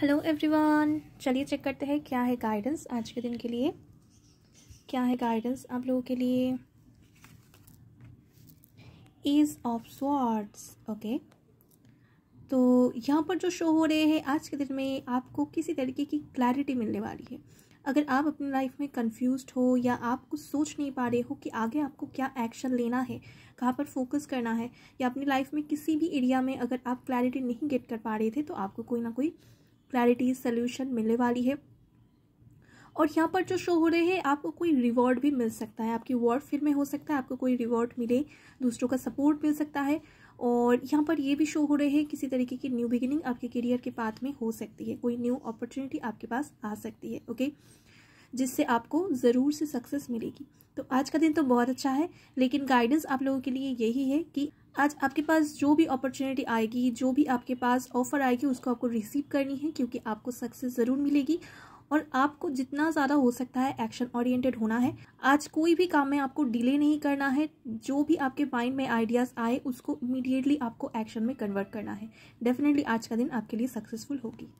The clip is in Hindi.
हेलो एवरीवन चलिए चेक करते हैं क्या है गाइडेंस आज के दिन के लिए क्या है गाइडेंस आप लोगों के लिए ईज ऑफ स्वाड्स ओके तो यहाँ पर जो शो हो रहे हैं आज के दिन में आपको किसी तरीके की क्लैरिटी मिलने वाली है अगर आप अपनी लाइफ में कंफ्यूज हो या आप कुछ सोच नहीं पा रहे हो कि आगे आपको क्या एक्शन लेना है कहाँ पर फोकस करना है या अपनी लाइफ में किसी भी एरिया में अगर आप क्लैरिटी नहीं गेट कर पा रहे थे तो आपको कोई ना कोई क्लैरिटी सोल्यूशन मिलने वाली है और यहाँ पर जो शो हो रहे हैं आपको कोई रिवॉर्ड भी मिल सकता है आपकी वॉर्ड फिर में हो सकता है आपको कोई रिवॉर्ड मिले दूसरों का सपोर्ट मिल सकता है और यहाँ पर ये भी शो हो रहे हैं किसी तरीके की न्यू बिगिनिंग आपके करियर के पाथ में हो सकती है कोई न्यू अपॉर्चुनिटी आपके पास आ सकती है ओके जिससे आपको ज़रूर से सक्सेस मिलेगी तो आज का दिन तो बहुत अच्छा है लेकिन गाइडेंस आप लोगों के लिए यही है कि आज आपके पास जो भी अपॉर्चुनिटी आएगी जो भी आपके पास ऑफर आएगी उसको आपको रिसीव करनी है क्योंकि आपको सक्सेस ज़रूर मिलेगी और आपको जितना ज़्यादा हो सकता है एक्शन ओरिएंटेड होना है आज कोई भी काम में आपको डिले नहीं करना है जो भी आपके माइंड में आइडियाज़ आए उसको इमीडिएटली आपको एक्शन में कन्वर्ट करना है डेफिनेटली आज का दिन आपके लिए सक्सेसफुल होगी